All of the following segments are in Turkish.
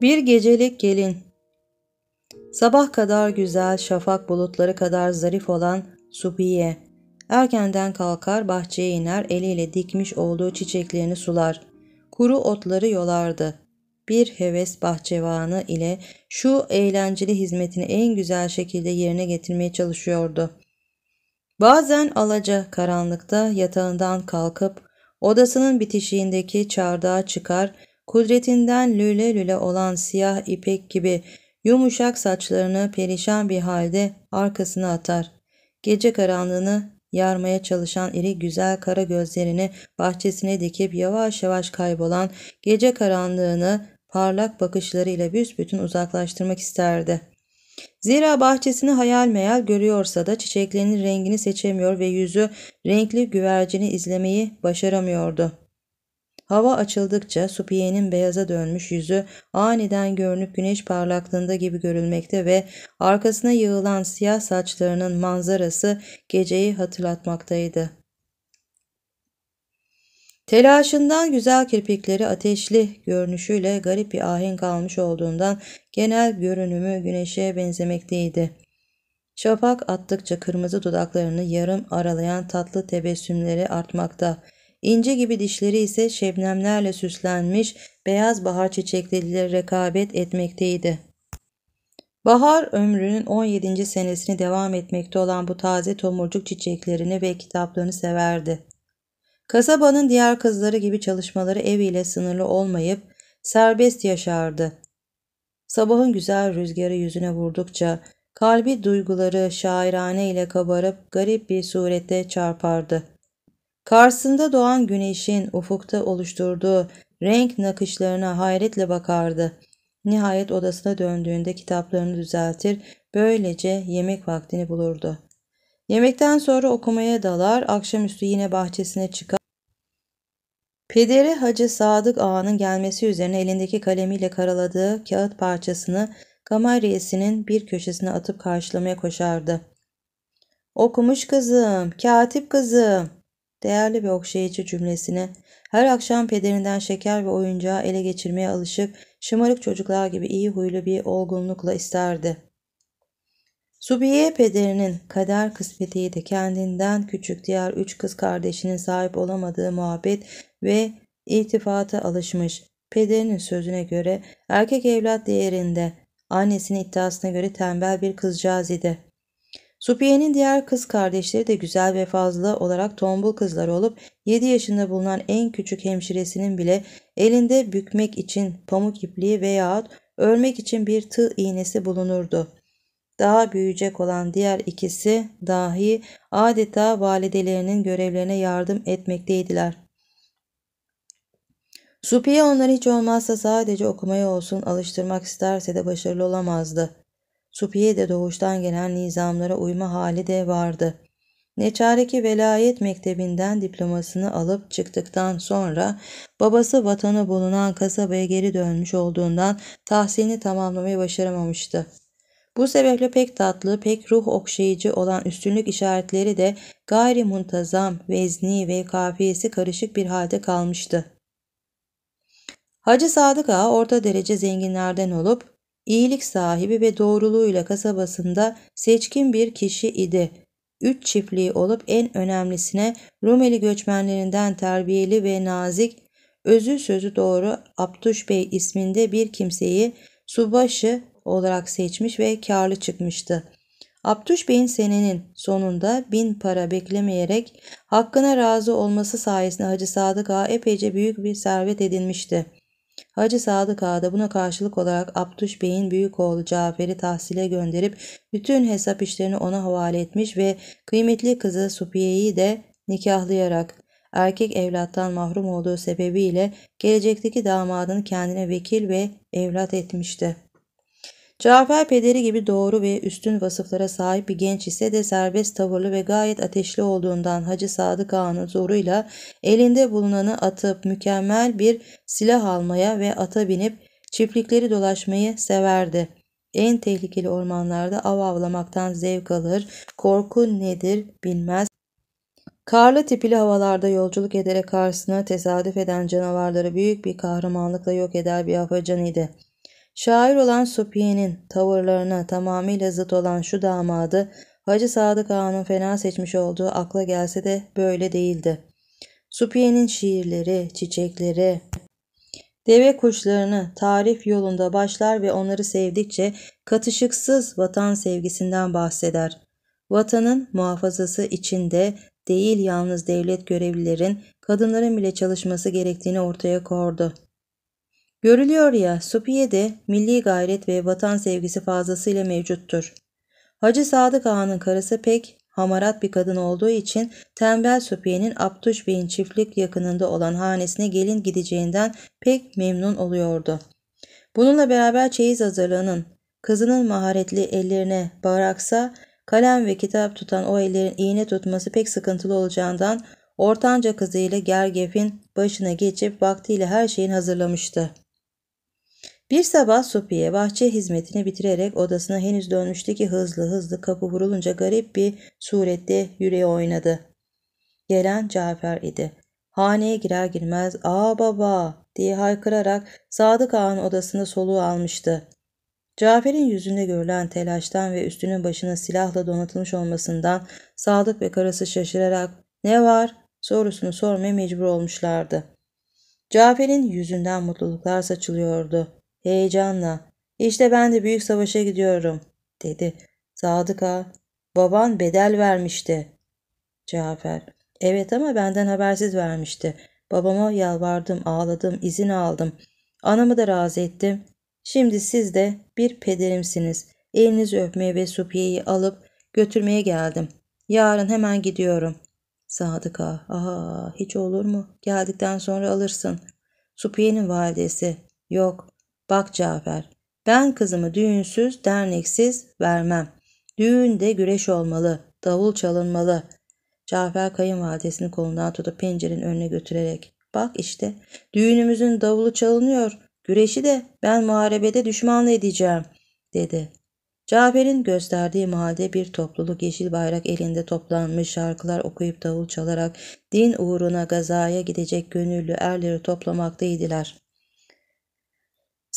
Bir gecelik gelin. Sabah kadar güzel, şafak bulutları kadar zarif olan Subiye. Erkenden kalkar, bahçeye iner, eliyle dikmiş olduğu çiçeklerini sular. Kuru otları yolardı. Bir heves bahçevanı ile şu eğlenceli hizmetini en güzel şekilde yerine getirmeye çalışıyordu. Bazen alaca karanlıkta yatağından kalkıp odasının bitişiğindeki çardağa çıkar, Kudretinden lüle lüle olan siyah ipek gibi yumuşak saçlarını perişan bir halde arkasına atar. Gece karanlığını yarmaya çalışan iri güzel kara gözlerini bahçesine dikip yavaş yavaş kaybolan gece karanlığını parlak bakışlarıyla büsbütün uzaklaştırmak isterdi. Zira bahçesini hayal meyal görüyorsa da çiçeklerinin rengini seçemiyor ve yüzü renkli güvercini izlemeyi başaramıyordu. Hava açıldıkça Supiye'nin beyaza dönmüş yüzü aniden görünüp güneş parlaklığında gibi görülmekte ve arkasına yığılan siyah saçlarının manzarası geceyi hatırlatmaktaydı. Telaşından güzel kirpikleri ateşli görünüşüyle garip bir ahenk almış olduğundan genel görünümü güneşe benzemekteydi. Şafak attıkça kırmızı dudaklarını yarım aralayan tatlı tebessümleri artmakta. İnce gibi dişleri ise şebnemlerle süslenmiş beyaz bahar çiçekleriyle rekabet etmekteydi. Bahar ömrünün 17. senesini devam etmekte olan bu taze tomurcuk çiçeklerini ve kitaplarını severdi. Kasabanın diğer kızları gibi çalışmaları eviyle sınırlı olmayıp serbest yaşardı. Sabahın güzel rüzgarı yüzüne vurdukça kalbi duyguları şairane ile kabarıp garip bir surette çarpardı. Karşısında doğan güneşin ufukta oluşturduğu renk nakışlarına hayretle bakardı. Nihayet odasına döndüğünde kitaplarını düzeltir, böylece yemek vaktini bulurdu. Yemekten sonra okumaya dalar, akşamüstü yine bahçesine çıkar. Pederi Hacı Sadık Ağa'nın gelmesi üzerine elindeki kalemiyle karaladığı kağıt parçasını Gamaryesinin bir köşesine atıp karşılamaya koşardı. Okumuş kızım, katip kızım, değerli ve okşayıcı cümlesine, her akşam pederinden şeker ve oyuncağı ele geçirmeye alışık, şımarık çocuklar gibi iyi huylu bir olgunlukla isterdi. Subiye pederinin kader kısmetiydi kendinden küçük diğer üç kız kardeşinin sahip olamadığı muhabbet ve iltifata alışmış. Pederinin sözüne göre erkek evlat değerinde, annesinin iddiasına göre tembel bir kızcağız idi. Supiye'nin diğer kız kardeşleri de güzel ve fazla olarak tombul kızlar olup 7 yaşında bulunan en küçük hemşiresinin bile elinde bükmek için pamuk ipliği veyahut örmek için bir tığ iğnesi bulunurdu. Daha büyüyecek olan diğer ikisi dahi adeta validelerinin görevlerine yardım etmekteydiler. Supiye onları hiç olmazsa sadece okumaya olsun alıştırmak isterse de başarılı olamazdı. Supiye'de doğuştan gelen nizamlara uyma hali de vardı. Ne velayet mektebinden diplomasını alıp çıktıktan sonra babası vatanı bulunan kasabaya geri dönmüş olduğundan tahsilini tamamlamayı başaramamıştı. Bu sebeple pek tatlı, pek ruh okşayıcı olan üstünlük işaretleri de gayri muntazam, vezni ve kafiyesi karışık bir halde kalmıştı. Hacı Sadık Ağa orta derece zenginlerden olup iyilik sahibi ve doğruluğuyla kasabasında seçkin bir kişi idi. Üç çiftliği olup en önemlisine Rumeli göçmenlerinden terbiyeli ve nazik, özü sözü doğru Abduş Bey isminde bir kimseyi subaşı olarak seçmiş ve karlı çıkmıştı. Abdüş Bey'in senenin sonunda bin para beklemeyerek hakkına razı olması sayesinde Hacı Sadık Ağa epeyce büyük bir servet edinmişti. Hacı Sadık Ağa da buna karşılık olarak Abdüş Bey'in büyük oğlu Cafer'i tahsile gönderip bütün hesap işlerini ona havale etmiş ve kıymetli kızı Supiye'yi de nikahlayarak erkek evlattan mahrum olduğu sebebiyle gelecekteki damadını kendine vekil ve evlat etmişti. Cafer pederi gibi doğru ve üstün vasıflara sahip bir genç ise de serbest tavırlı ve gayet ateşli olduğundan Hacı Sadık Ağa'nın zoruyla elinde bulunanı atıp mükemmel bir silah almaya ve ata binip çiftlikleri dolaşmayı severdi. En tehlikeli ormanlarda av avlamaktan zevk alır, korku nedir bilmez. Karlı tipili havalarda yolculuk ederek karşısına tesadüf eden canavarları büyük bir kahramanlıkla yok eder bir afacan idi.'' Şair olan Supiye'nin tavırlarına tamamıyla zıt olan şu damadı Hacı Sadık Ağa'nın fena seçmiş olduğu akla gelse de böyle değildi. Supiye'nin şiirleri, çiçekleri, deve kuşlarını tarif yolunda başlar ve onları sevdikçe katışıksız vatan sevgisinden bahseder. Vatanın muhafazası içinde değil yalnız devlet görevlilerin, kadınların bile çalışması gerektiğini ortaya kordu. Görülüyor ya Supiye'de milli gayret ve vatan sevgisi fazlasıyla mevcuttur. Hacı Sadık Ağa'nın karısı pek hamarat bir kadın olduğu için tembel Supiye'nin Abdüş Bey'in çiftlik yakınında olan hanesine gelin gideceğinden pek memnun oluyordu. Bununla beraber çeyiz hazırlığının kızının maharetli ellerine bıraksa kalem ve kitap tutan o ellerin iğne tutması pek sıkıntılı olacağından ortanca kızıyla Gergef'in başına geçip vaktiyle her şeyin hazırlamıştı. Bir sabah Sophie bahçe hizmetini bitirerek odasına henüz dönmüştü ki hızlı hızlı kapı vurulunca garip bir surette yüreği oynadı. Gelen Cafer idi. Haneye girer girmez ''Aa baba'' diye haykırarak Sadık Ağa'nın odasında soluğu almıştı. Cafer'in yüzünde görülen telaştan ve üstünün başına silahla donatılmış olmasından Sadık ve karısı şaşırarak ''Ne var?'' sorusunu sormaya mecbur olmuşlardı. Cafer'in yüzünden mutluluklar saçılıyordu. Heyecanla. İşte ben de büyük savaşa gidiyorum dedi. Sadık Baban bedel vermişti. Cafer. Evet ama benden habersiz vermişti. Babama yalvardım, ağladım, izin aldım. Anamı da razı ettim. Şimdi siz de bir pederimsiniz. Elinizi öpmeye ve Supiye'yi alıp götürmeye geldim. Yarın hemen gidiyorum. Sadık Aha hiç olur mu? Geldikten sonra alırsın. Supiye'nin validesi. Yok Bak Cafer, ben kızımı düğünsüz, derneksiz vermem. Düğünde güreş olmalı, davul çalınmalı. Cafer kayınvalidesini kolundan tutup pencerenin önüne götürerek. Bak işte, düğünümüzün davulu çalınıyor, güreşi de ben muharebede düşmanla edeceğim, dedi. Cafer'in gösterdiği mahallede bir topluluk yeşil bayrak elinde toplanmış şarkılar okuyup davul çalarak din uğruna gazaya gidecek gönüllü erleri toplamaktaydılar.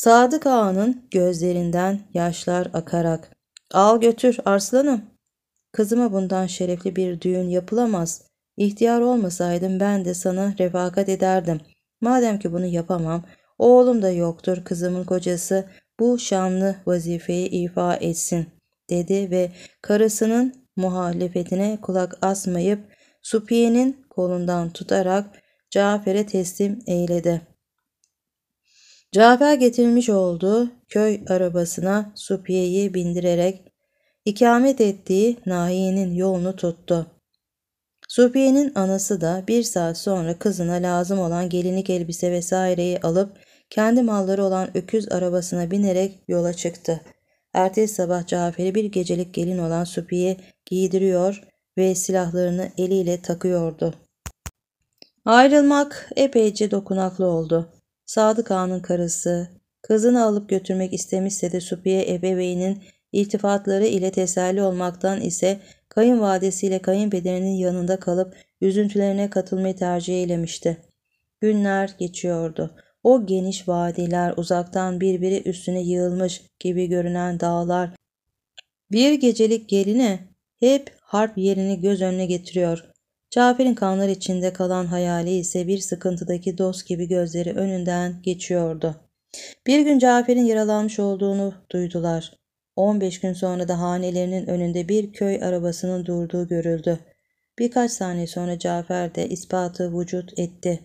Sadık Ağa'nın gözlerinden yaşlar akarak ''Al götür arslanım. Kızıma bundan şerefli bir düğün yapılamaz. İhtiyar olmasaydım ben de sana refakat ederdim. Madem ki bunu yapamam, oğlum da yoktur kızımın kocası bu şanlı vazifeyi ifa etsin.'' dedi ve karısının muhalefetine kulak asmayıp Supiye'nin kolundan tutarak Cafer'e teslim eyledi.'' Cafer getirmiş olduğu köy arabasına Supiye'yi bindirerek ikamet ettiği Nahiye'nin yolunu tuttu. Supiye'nin anası da bir saat sonra kızına lazım olan gelinlik elbise vesaireyi alıp kendi malları olan öküz arabasına binerek yola çıktı. Ertesi sabah Cafer'i bir gecelik gelin olan Supiye giydiriyor ve silahlarını eliyle takıyordu. Ayrılmak epeyce dokunaklı oldu. Sadık Ağa'nın karısı, kızını alıp götürmek istemişse de Supiye ebeveynin iltifatları ile teselli olmaktan ise kayınvalidesiyle kayınpederinin yanında kalıp üzüntülerine katılmayı tercih eylemişti. Günler geçiyordu. O geniş vadiler uzaktan birbiri üstüne yığılmış gibi görünen dağlar bir gecelik geline hep harp yerini göz önüne getiriyor. Cafer'in kanlar içinde kalan hayali ise bir sıkıntıdaki dost gibi gözleri önünden geçiyordu. Bir gün Cafer'in yaralanmış olduğunu duydular. 15 gün sonra da hanelerinin önünde bir köy arabasının durduğu görüldü. Birkaç saniye sonra Cafer de ispatı vücut etti.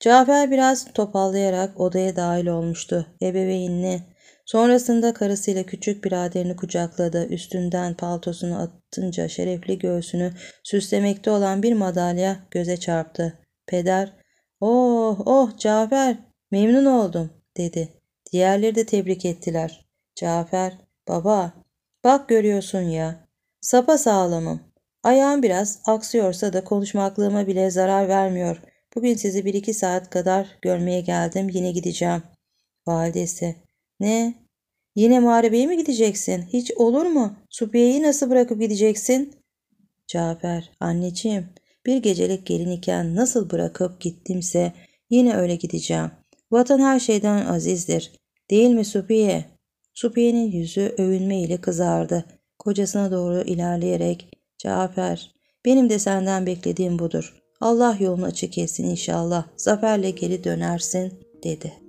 Cafer biraz topallayarak odaya dahil olmuştu. Ebeveynini Sonrasında karısıyla küçük biraderini kucakladı. Üstünden paltosunu atınca şerefli göğsünü süslemekte olan bir madalya göze çarptı. Peder, ''Oh, oh Cafer, memnun oldum.'' dedi. Diğerleri de tebrik ettiler. Cafer, ''Baba, bak görüyorsun ya, sapa sağlamım. Ayağım biraz aksıyorsa da konuşmaklığıma bile zarar vermiyor. Bugün sizi bir iki saat kadar görmeye geldim, yine gideceğim.'' Validesi, ne? Yine muharebeye mi gideceksin? Hiç olur mu? Supiye'yi nasıl bırakıp gideceksin? Cafer, anneciğim, bir gecelik gelin iken nasıl bırakıp gittimse yine öyle gideceğim. Vatan her şeyden azizdir. Değil mi Supiye? Supiye'nin yüzü övünme ile kızardı. Kocasına doğru ilerleyerek, Cafer, benim de senden beklediğim budur. Allah yolunu açık etsin inşallah. Zaferle geri dönersin, dedi.''